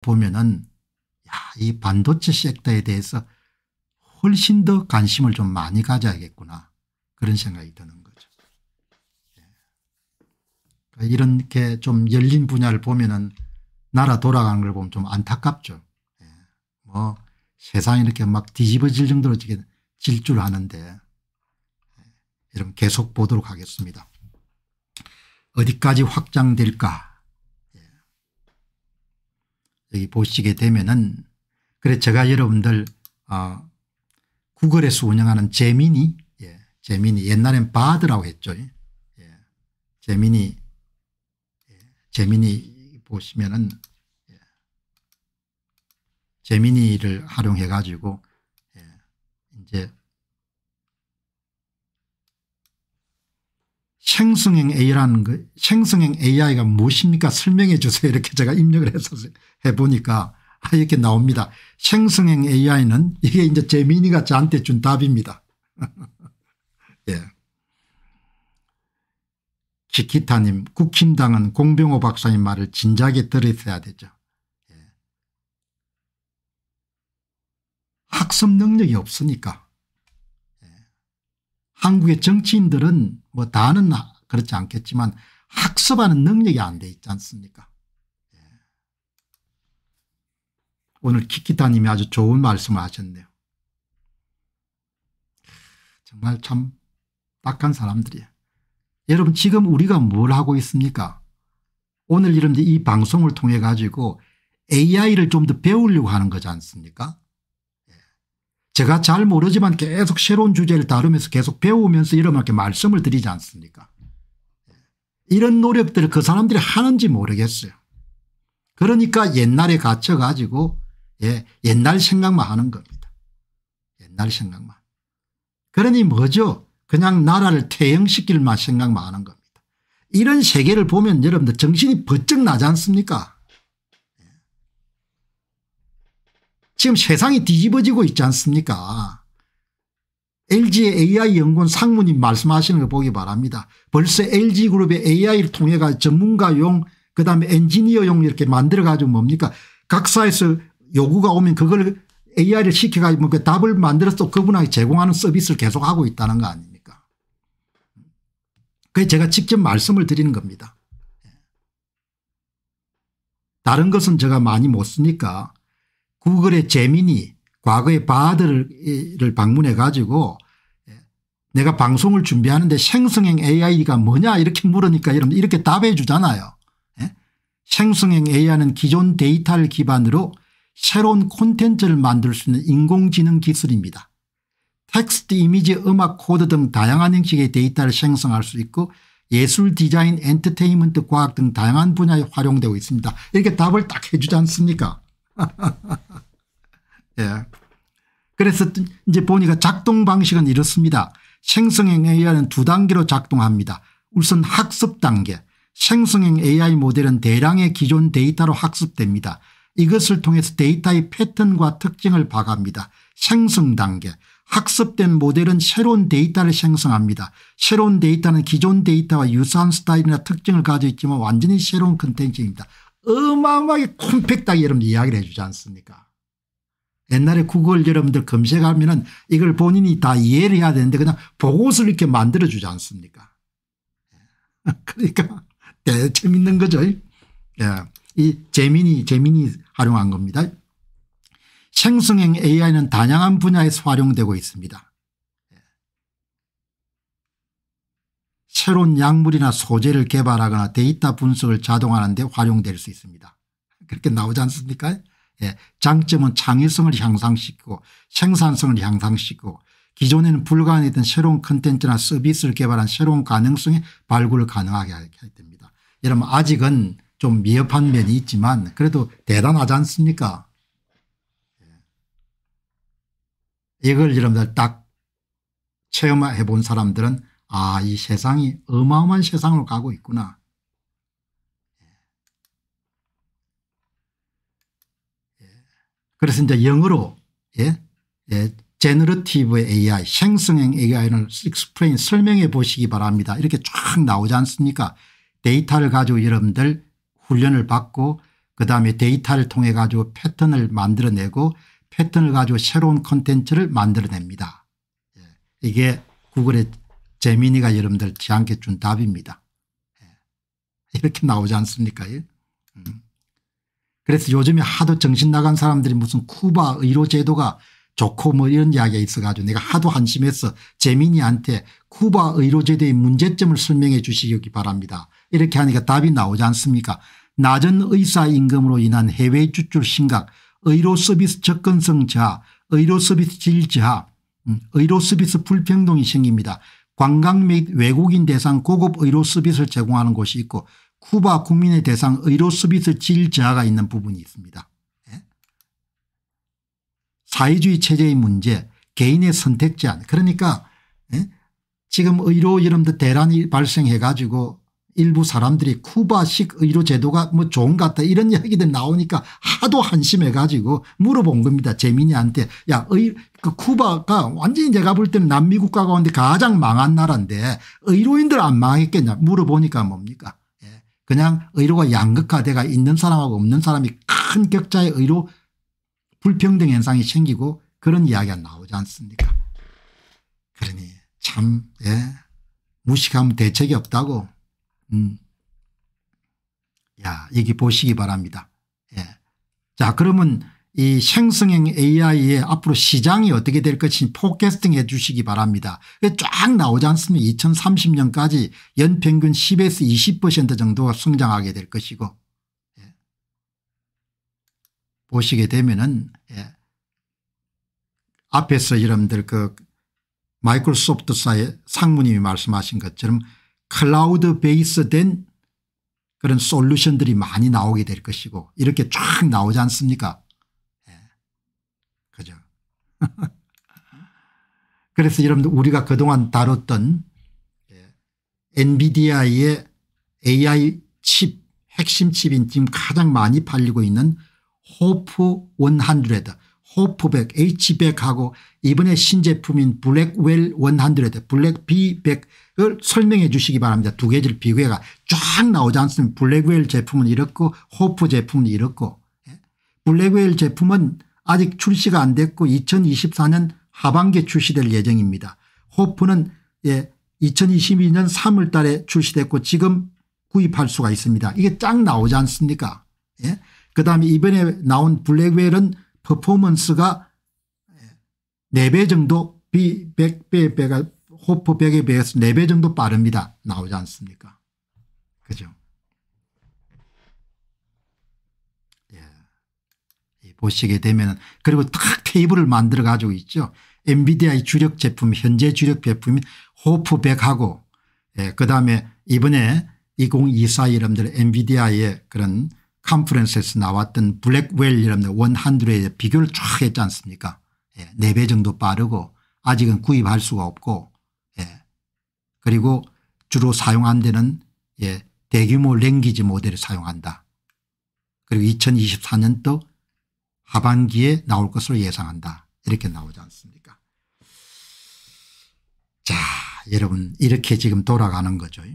보면은 야, 이 반도체 섹터에 대해서 훨씬 더 관심을 좀 많이 가져야겠구나 그런 생각이 드는 거죠. 예. 그러니까 이렇게 좀 열린 분야를 보면은 나라 돌아가는 걸 보면 좀 안타깝죠. 예. 뭐 세상이 이렇게 막 뒤집어질 정도로 질 줄 아는데 여러분 계속 보도록 하겠습니다. 어디까지 확장될까 여기 보시게 되면은 그래 제가 여러분들 어 구글에서 운영하는 재민이 예, 재민이 옛날엔 바드라고 했죠. 예, 재민이 예, 재민이 보시면은 재민이를 예, 활용해 가지고 예, 이제 생성형 A라는 거 생성형 AI가 무엇입니까 설명해 주세요 이렇게 제가 입력을 해서 해보니까 아, 이렇게 나옵니다. 생성형 AI는 이게 이제 재민이가 저한테 준 답입니다. 예. 지키타님 국힘당은 공병호 박사님 말을 진작에 들으셔야 되죠. 예. 학습 능력이 없으니까 한국의 정치인들은 뭐 다는 그렇지 않겠지만 학습하는 능력이 안 돼 있지 않습니까 예. 오늘 키키타님이 아주 좋은 말씀을 하셨네요. 정말 참 딱한 사람들이에요. 여러분 지금 우리가 뭘 하고 있습니까? 오늘 이런 이 방송을 통해 가지고 AI를 좀 더 배우려고 하는 거지 않습니까? 제가 잘 모르지만 계속 새로운 주제를 다루면서 계속 배우면서 여러분께 말씀을 드리지 않습니까 이런 노력들을 그 사람들이 하는지 모르겠어요. 그러니까 옛날에 갇혀가지고 예, 옛날 생각만 하는 겁니다. 옛날 생각만. 그러니 뭐죠? 그냥 나라를 퇴행시킬만 생각만 하는 겁니다. 이런 세계를 보면 여러분들 정신이 번쩍 나지 않습니까? 지금 세상이 뒤집어지고 있지 않습니까 LG의 AI 연구원 상무님 말씀하시는 거 보기 바랍니다. 벌써 LG그룹의 AI를 통해가 전문가용 그다음에 엔지니어용 이렇게 만들어가지고 뭡니까 각사에서 요구가 오면 그걸 AI를 시켜가지고 그 답을 만들어서 그분에게 제공하는 서비스를 계속하고 있다는 거 아닙니까 그게 제가 직접 말씀을 드리는 겁니다. 예. 다른 것은 제가 많이 못 쓰니까 구글의 재민이 과거에 바들을 방문해 가지고 예, 내가 방송을 준비하는데 생성형 AI가 뭐냐 이렇게 물으니까 여러분 이렇게 답해 주잖아요. 예? 생성형 AI는 기존 데이터를 기반으로 새로운 콘텐츠를 만들 수 있는 인공지능 기술입니다. 텍스트, 이미지, 음악, 코드 등 다양한 형식의 데이터를 생성할 수 있고 예술, 디자인, 엔터테인먼트, 과학 등 다양한 분야에 활용되고 있습니다. 이렇게 답을 딱 해 주지 않습니까 예. 그래서 이제 보니까 작동 방식은 이렇습니다. 생성형 AI는 두 단계로 작동합니다. 우선 학습 단계 생성형 AI 모델은 대량의 기존 데이터로 학습됩니다. 이것을 통해서 데이터의 패턴과 특징을 파악합니다. 생성 단계 학습된 모델은 새로운 데이터를 생성합니다. 새로운 데이터는 기존 데이터와 유사한 스타일이나 특징을 가지고 있지만 완전히 새로운 컨텐츠입니다. 어마어마하게 콤팩트하게 여러분 이야기를 해 주지 않습니까 옛날에 구글 여러분들 검색하면 이걸 본인이 다 이해를 해야 되는데 그냥 보고서를 이렇게 만들어 주지 않습니까 그러니까 재밌는 거죠 예. 이 재민이 재민이 활용한 겁니다 생성형 AI는 다양한 분야에서 활용되고 있습니다 새로운 약물이나 소재를 개발하거나 데이터 분석을 자동화하는 데 활용될 수 있습니다. 그렇게 나오지 않습니까 예. 장점은 창의성을 향상시키고 생산성을 향상시키고 기존에는 불가능했던 새로운 컨텐츠나 서비스를 개발한 새로운 가능성의 발굴을 가능하게 하게 됩니다. 여러분 아직은 좀 미흡한 면이 있지만 그래도 대단하지 않습니까 예. 이걸 여러분들 딱 체험해 본 사람들은 아, 이 세상이 어마어마한 세상으로 가고 있구나. 예. 예. 그래서 이제 영어로 예? 예, 제너러티브 AI 생성형 AI를 익스플레인 설명해 보시기 바랍니다. 이렇게 쫙 나오지 않습니까 데이터를 가지고 여러분들 훈련을 받고 그다음에 데이터를 통해 가지고 패턴을 만들어내고 패턴을 가지고 새로운 컨텐츠를 만들어냅니다. 예. 이게 구글의 재민이가 여러분들 지한게 준 답입니다. 예. 이렇게 나오지 않습니까? 예? 음. 그래서 요즘에 하도 정신 나간 사람들이 무슨 쿠바 의료 제도가 좋고 뭐 이런 이야기가 있어가지고 내가 하도 한심해서 재민이한테 쿠바 의료 제도의 문제점을 설명해 주시기 바랍니다. 이렇게 하니까 답이 나오지 않습니까? 낮은 의사 임금으로 인한 해외 주출 심각, 의료 서비스 접근성 저하, 의료 서비스 질 저하, 음, 의료 서비스 불평등이 생깁니다. 관광 및 외국인 대상 고급 의료 서비스를 제공하는 곳이 있고 쿠바 국민의 대상 의료 서비스 질 저하가 있는 부분이 있습니다. 예? 사회주의 체제의 문제 개인의 선택 제한 그러니까 예? 지금 의료 이름도 대란이 발생해 가지고 일부 사람들이 쿠바식 의료 제도가 뭐 좋은 것 같다 이런 이야기들 나오니까 하도 한심해 가지고 물어본 겁니다. 재민이한테 야 의, 그 쿠바가 완전히 내가 볼 때는 남미 국가 가운데 가장 망한 나라인데 의료인들 안 망했겠냐 물어보니까 뭡니까 예, 그냥 의료가 양극화돼가 있는 사람하고 없는 사람이 큰 격차의 의료 불평등 현상이 생기고 그런 이야기가 나오지 않습니까 그러니 참 예. 무식하면 대책이 없다고 음. 야, 여기 보시기 바랍니다. 예. 자, 그러면 이 생성형 AI의 앞으로 시장이 어떻게 될 것인지 포캐스팅 해 주시기 바랍니다. 쫙 나오지 않습니까? 2030년까지 연평균 10에서 20% 정도가 성장하게 될 것이고 예. 보시게 되면은 예. 앞에서 여러분들 그 마이크로소프트사의 상무님이 말씀하신 것처럼 클라우드 베이스된 그런 솔루션들이 많이 나오게 될 것이고 이렇게 쫙 나오지 않습니까 예. 그죠 그래서 여러분들 우리가 그동안 다뤘던 예. 엔비디아의 AI 칩 핵심 칩인 지금 가장 많이 팔리고 있는 호프 100 호프백 H100하고 이번에 신제품인 블랙웰 원한드레드 블랙 B100을 설명해 주시기 바랍니다. 두 개를 비교해가 쫙 나오지 않습니까 블랙웰 제품은 이렇고 호프 제품은 이렇고 예? 블랙웰 제품은 아직 출시가 안 됐고 2024년 하반기에 출시될 예정입니다. 호프는 예, 2022년 3월 달에 출시됐고 지금 구입할 수가 있습니다. 이게 쫙 나오지 않습니까 예? 그다음에 이번에 나온 블랙웰은 퍼포먼스가 4배 정도 B 100배 배가 호프 100에 비해서 4배 정도 빠릅니다. 나오지 않습니까? 그죠? 예. 보시게 되면 그리고 딱 테이블을 만들어 가지고 있죠. 엔비디아의 주력 제품 현재 주력 제품인 호프 100하고 예, 그다음에 이번에 2024 여러분들 엔비디아의 그런 컨퍼런스에서 나왔던 블랙웰 이라는들 원한드로에 비교를 쫙 했지 않습니까 예, 4배 정도 빠르고 아직은 구입할 수가 없고 예, 그리고 주로 사용한 데는 예, 대규모 랭귀지 모델을 사용한다. 그리고 2024년도 하반기에 나올 것으로 예상한다. 이렇게 나오지 않습니까 자 여러분 이렇게 지금 돌아가는 거죠. 예.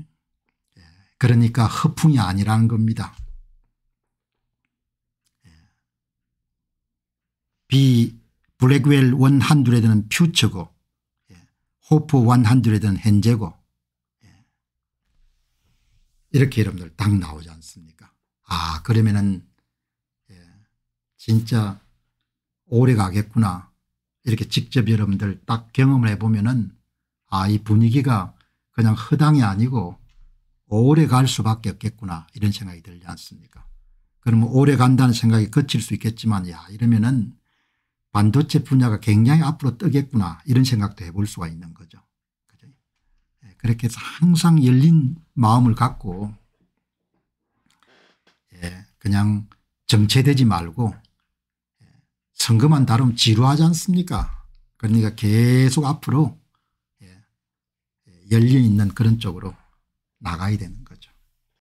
그러니까 허풍이 아니라는 겁니다. 비 블랙웰 원 한둘에 드는 퓨처고 예. 호프 원 한둘에 드는 현재고 예. 이렇게 여러분들 딱 나오지 않습니까 아 그러면은 예. 진짜 오래 가겠구나 이렇게 직접 여러분들 딱 경험을 해보면은 아이 분위기가 그냥 허당이 아니고 오래 갈 수밖에 없겠구나 이런 생각이 들지 않습니까 그러면 오래 간다는 생각이 거칠 수 있겠지만 야 이러면은 반도체 분야가 굉장히 앞으로 뜨겠구나 이런 생각도 해볼 수가 있는 거죠. 예, 그렇게 해서 항상 열린 마음을 갖고 예, 그냥 정체되지 말고 선거만 예, 다루면 지루하지 않습니까 그러니까 계속 앞으로 열려있는 그런 쪽으로 나가야 되는